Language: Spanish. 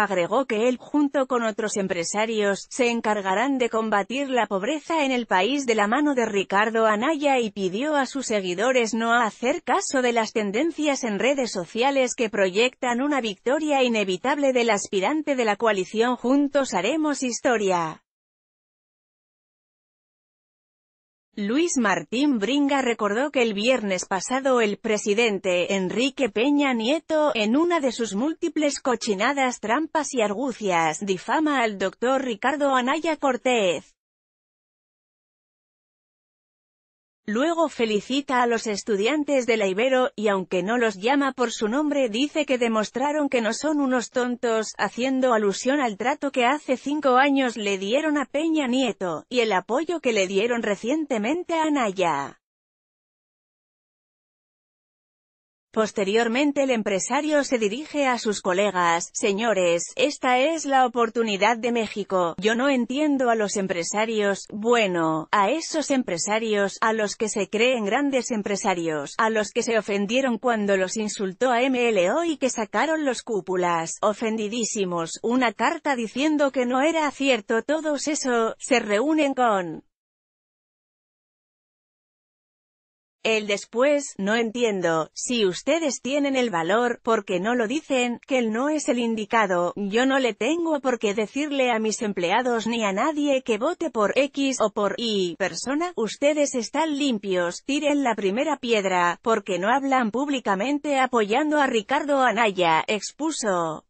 Agregó que él, junto con otros empresarios, se encargarán de combatir la pobreza en el país de la mano de Ricardo Anaya y pidió a sus seguidores no hacer caso de las tendencias en redes sociales que proyectan una victoria inevitable del aspirante de la coalición Juntos Haremos Historia. Luis Martín Bringa recordó que el viernes pasado el presidente Enrique Peña Nieto, en una de sus múltiples cochinadas trampas y argucias, difama al doctor Ricardo Anaya Cortés. Luego felicita a los estudiantes de la Ibero, y aunque no los llama por su nombre dice que demostraron que no son unos tontos, haciendo alusión al trato que hace cinco años le dieron a Peña Nieto, y el apoyo que le dieron recientemente a Anaya. Posteriormente el empresario se dirige a sus colegas, señores, esta es la oportunidad de México, yo no entiendo a los empresarios, bueno, a esos empresarios, a los que se creen grandes empresarios, a los que se ofendieron cuando los insultó a MLO y que sacaron los cúpulas, ofendidísimos, una carta diciendo que no era cierto todos eso, se reúnen con El después, no entiendo, si ustedes tienen el valor, porque no lo dicen, que él no es el indicado, yo no le tengo por qué decirle a mis empleados ni a nadie que vote por X o por Y persona, ustedes están limpios, tiren la primera piedra, porque no hablan públicamente apoyando a Ricardo Anaya, expuso.